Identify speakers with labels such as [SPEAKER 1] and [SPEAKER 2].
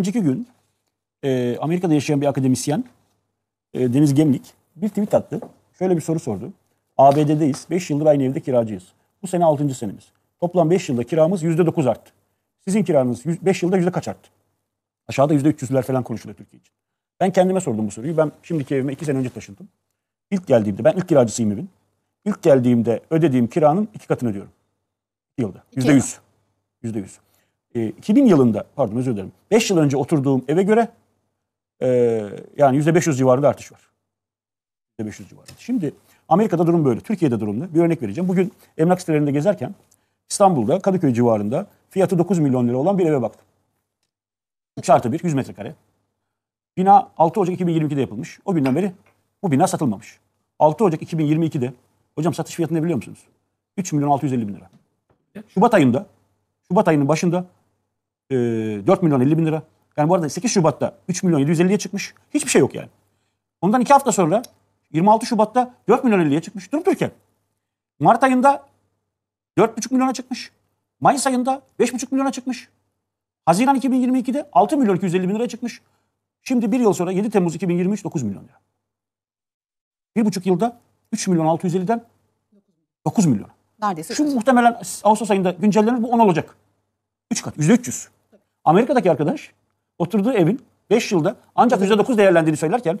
[SPEAKER 1] Önceki gün e, Amerika'da yaşayan bir akademisyen e, Deniz Gemlik bir tweet attı. Şöyle bir soru sordu. ABD'deyiz. 5 yıldır aynı evde kiracıyız. Bu sene 6. senemiz. Toplam 5 yılda kiramız %9 arttı. Sizin kiranız 5 yılda yüzde kaç arttı? Aşağıda %300'ler falan konuşuluyor Türkiye için. Ben kendime sordum bu soruyu. Ben şimdiki evime 2 sene önce taşındım. İlk geldiğimde ben ilk kiracısıyım evin. İlk geldiğimde ödediğim kiranın iki katını ödüyorum. Bir yılda. %100. %100 e, ee, 2000 yılında pardon özür dilerim 5 yıl önce oturduğum eve göre e, yani %500 civarında artış var. %500 civarında. Şimdi Amerika'da durum böyle. Türkiye'de durum ne? Bir örnek vereceğim. Bugün emlak sitelerinde gezerken İstanbul'da Kadıköy civarında fiyatı 9 milyon lira olan bir eve baktım. 3 artı 1, 100 metrekare. Bina 6 Ocak 2022'de yapılmış. O günden beri bu bina satılmamış. 6 Ocak 2022'de hocam satış fiyatını biliyor musunuz? 3 milyon 650 bin lira. Şubat ayında, Şubat ayının başında 4 ee, milyon 50 bin lira. Yani bu arada 8 Şubat'ta 3 milyon 750'ye çıkmış. Hiçbir şey yok yani. Ondan 2 hafta sonra 26 Şubat'ta 4 milyon 50'ye çıkmış. Durup dururken. Mart ayında 4,5 milyona çıkmış. Mayıs ayında 5,5 milyona çıkmış. Haziran 2022'de 6 milyon 250 bin lira çıkmış. Şimdi bir yıl sonra 7 Temmuz 2023 9 milyon lira. Bir buçuk yılda 3 milyon 650'den 9 milyon. Neredeyse. Şu muhtemelen Ağustos ayında güncellenir bu 10 olacak. 3 kat, %300. Amerika'daki arkadaş oturduğu evin 5 yılda ancak %9 değerlendiğini söylerken